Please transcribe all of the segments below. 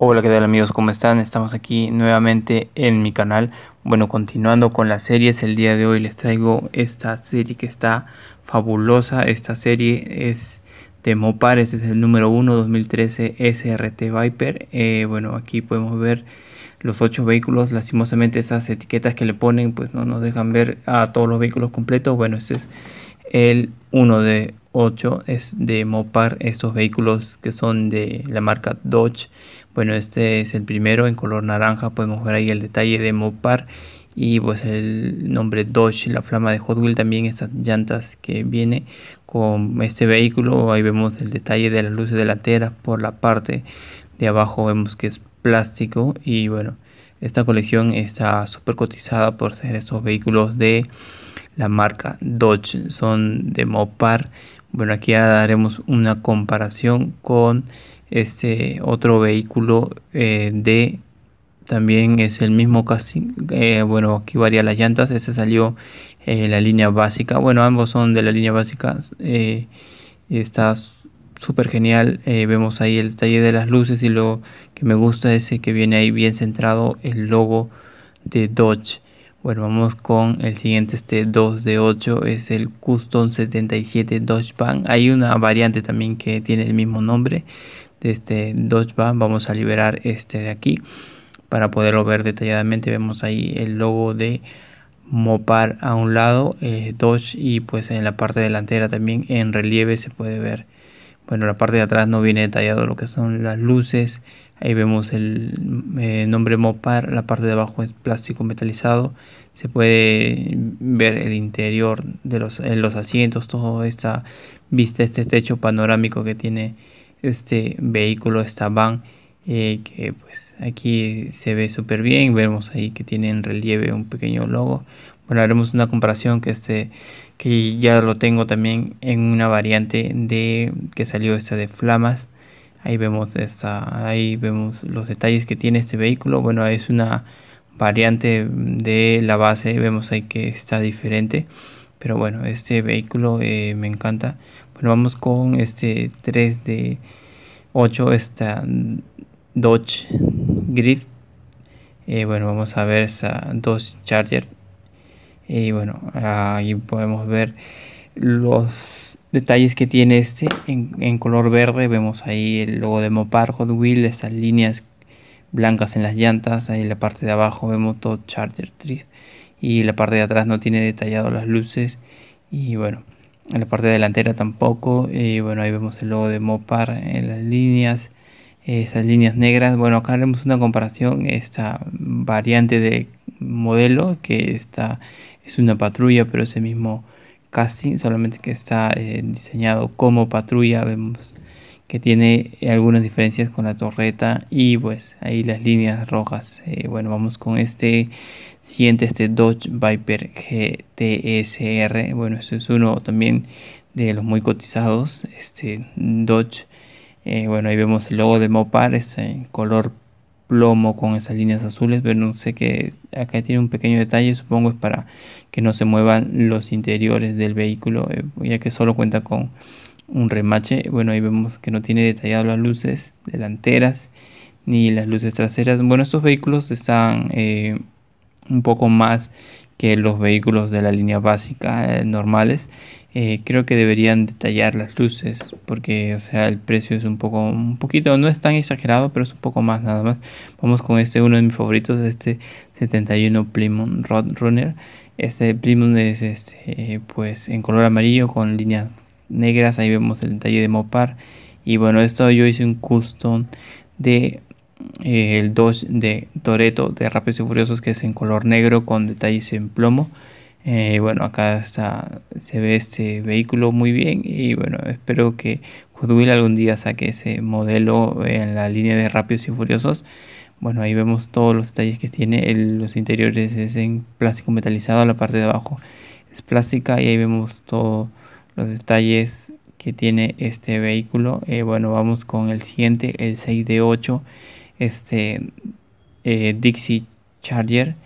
Hola, ¿qué tal amigos? ¿Cómo están? Estamos aquí nuevamente en mi canal. Bueno, continuando con las series, el día de hoy les traigo esta serie que está fabulosa. Esta serie es de Mopar, este es el número 1 2013 SRT Viper. Eh, bueno, aquí podemos ver los 8 vehículos. Lastimosamente esas etiquetas que le ponen pues no nos dejan ver a todos los vehículos completos. Bueno, este es el 1 de 8 es de mopar estos vehículos que son de la marca Dodge. Bueno, este es el primero en color naranja. Podemos ver ahí el detalle de mopar y pues el nombre Dodge, la flama de Hot Wheels también estas llantas que viene con este vehículo. Ahí vemos el detalle de las luces delanteras por la parte de abajo vemos que es plástico y bueno esta colección está súper cotizada por ser estos vehículos de la marca Dodge. Son de Mopar. Bueno, aquí ya daremos una comparación con este otro vehículo eh, de también es el mismo casi eh, bueno aquí varía las llantas este salió en eh, la línea básica bueno ambos son de la línea básica estas súper genial. Eh, vemos ahí el detalle de las luces y lo que me gusta es que viene ahí bien centrado el logo de Dodge. Bueno, vamos con el siguiente, este 2 de 8 es el Custom 77 Dodge Van. Hay una variante también que tiene el mismo nombre de este Dodge Van. Vamos a liberar este de aquí para poderlo ver detalladamente. Vemos ahí el logo de Mopar a un lado, eh, Dodge y pues en la parte delantera también en relieve se puede ver. Bueno, la parte de atrás no viene detallado lo que son las luces. Ahí vemos el eh, nombre Mopar, la parte de abajo es plástico metalizado. Se puede ver el interior de los, eh, los asientos, toda esta vista, este techo panorámico que tiene este vehículo, esta van. Eh, que pues aquí se ve súper bien. Vemos ahí que tiene en relieve un pequeño logo. Bueno, haremos una comparación que este que ya lo tengo también en una variante de que salió esta de flamas ahí vemos esta ahí vemos los detalles que tiene este vehículo bueno es una variante de la base vemos ahí que está diferente pero bueno este vehículo eh, me encanta bueno vamos con este 3 d 8 esta Dodge grit eh, bueno vamos a ver esta Dodge Charger y bueno, ahí podemos ver los detalles que tiene este en, color verde. Vemos ahí el logo de Mopar Hot Wheel, estas líneas blancas en las llantas. Ahí en la parte de abajo vemos todo Charger Trist. Y la parte de atrás no tiene detallado las luces. Y bueno, en la parte delantera tampoco. Y bueno, ahí vemos el logo de Mopar en las líneas esas líneas negras. Bueno, acá haremos una comparación. Esta variante de modelo que está es una patrulla, pero ese mismo casi, solamente que está eh, diseñado como patrulla, vemos que tiene algunas diferencias con la torreta y pues ahí las líneas rojas. Eh, bueno, vamos con este siguiente, este Dodge Viper GTSR. Bueno, este es uno también de los muy cotizados, este Dodge. Eh, bueno, ahí vemos el logo de Mopar, es en color plomo con esas líneas azules, pero no sé que acá tiene un pequeño detalle, supongo es para que no se muevan los interiores del vehículo, eh, ya que solo cuenta con un remache. Bueno, ahí vemos que no tiene detallado las luces delanteras ni las luces traseras. Bueno, estos vehículos están eh, un poco más que los vehículos de la línea básica eh, normales. Eh, creo que deberían detallar las luces porque o sea el precio es un poco un poquito no es tan exagerado pero es un poco más nada más vamos con este uno de mis favoritos este 71 Plymouth Runner este Plymouth es este, pues en color amarillo con líneas negras ahí vemos el detalle de Mopar y bueno esto yo hice un custom de eh, el 2 de Toreto de Rápidos y Furiosos que es en color negro con detalles en plomo. Eh, bueno, acá está, se ve este vehículo muy bien y bueno, espero que Goodwill algún día saque ese modelo en la línea de Rápidos y Furiosos. Bueno, ahí vemos todos los detalles que tiene. El, los interiores es en plástico metalizado, la parte de abajo es plástica y ahí vemos todos los detalles que tiene este vehículo. Eh, bueno, vamos con el siguiente, el 6 de 8 este eh, Dixie Charger.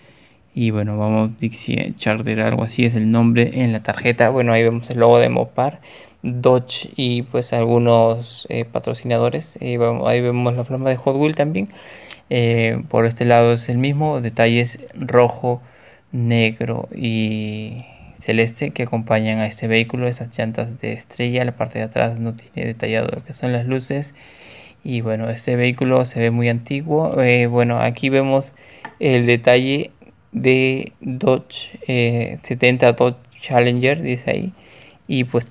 Y bueno, vamos, Dixie Charger, algo así es el nombre en la tarjeta. Bueno, ahí vemos el logo de Mopar, Dodge y pues algunos eh, patrocinadores. ahí vemos la flama de Hot Wheel también. Eh, por este lado es el mismo, detalles rojo, negro y celeste que acompañan a este vehículo. Esas llantas de estrella, la parte de atrás no tiene detallado lo que son las luces. Y bueno, este vehículo se ve muy antiguo. Eh, bueno, aquí vemos el detalle de Dodge 70 eh, Dodge Challenger, dice ahí. Y pues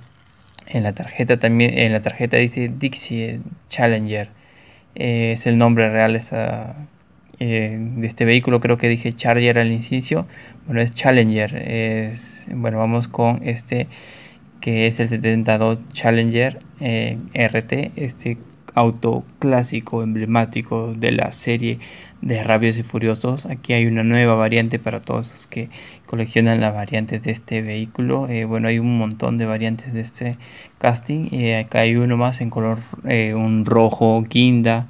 en la tarjeta también, en la tarjeta dice Dixie Challenger. Eh, es el nombre real de, este vehículo, creo que dije Charger al inicio, bueno es Challenger, es, bueno vamos con este que es el 72 Challenger RT, este auto clásico emblemático de la serie de Rabios y Furiosos. Aquí hay una nueva variante para todos los que coleccionan las variantes de este vehículo. Eh, bueno, hay un montón de variantes de este casting. Eh, acá hay uno más en color eh, un rojo guinda.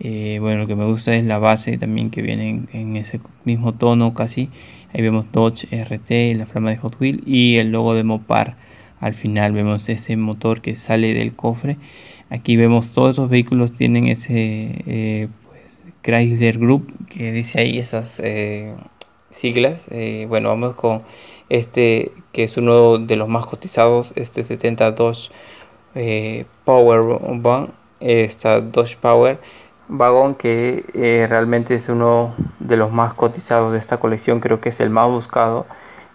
bueno, lo que me gusta es la base también que viene en, ese mismo tono casi. Ahí vemos Dodge RT, la flama de Hot Wheel y el logo de Mopar. Al final vemos ese motor que sale del cofre. Aquí vemos todos esos vehículos tienen ese eh, pues, Chrysler Group que dice ahí esas eh, siglas. Eh, bueno, vamos con este que es uno de los más cotizados, este 72 Power Van, esta Dodge Power vagón que realmente es uno de los más cotizados de esta colección, creo que es el más buscado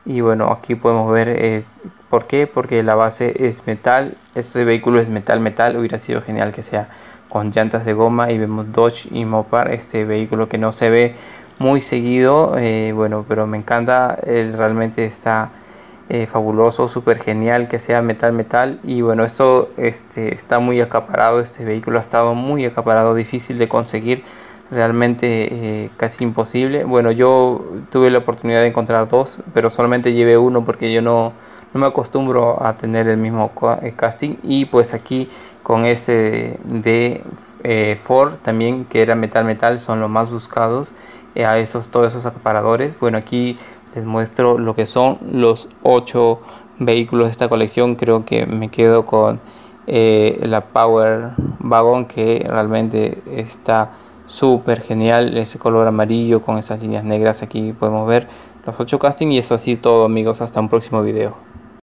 y bueno aquí podemos ver eh, por qué porque la base es metal este vehículo es metal metal hubiera sido genial que sea con llantas de goma y vemos Dodge y Mopar este vehículo que no se ve muy seguido eh, bueno pero me encanta él realmente está eh, fabuloso, súper genial que sea metal metal y bueno esto este, está muy acaparado, este vehículo ha estado muy acaparado, difícil de conseguir realmente eh, casi imposible. Bueno, yo tuve la oportunidad de encontrar dos, pero solamente llevé uno porque yo no, no me acostumbro a tener el mismo eh, casting. Y pues aquí con este de eh, Ford también, que era Metal Metal, son los más buscados a esos, todos esos acaparadores. Bueno, aquí les muestro lo que son los ocho vehículos de esta colección. Creo que me quedo con la Power Wagon que realmente está súper genial ese color amarillo con esas líneas negras aquí podemos ver los 8 casting y eso así todo amigos hasta un próximo video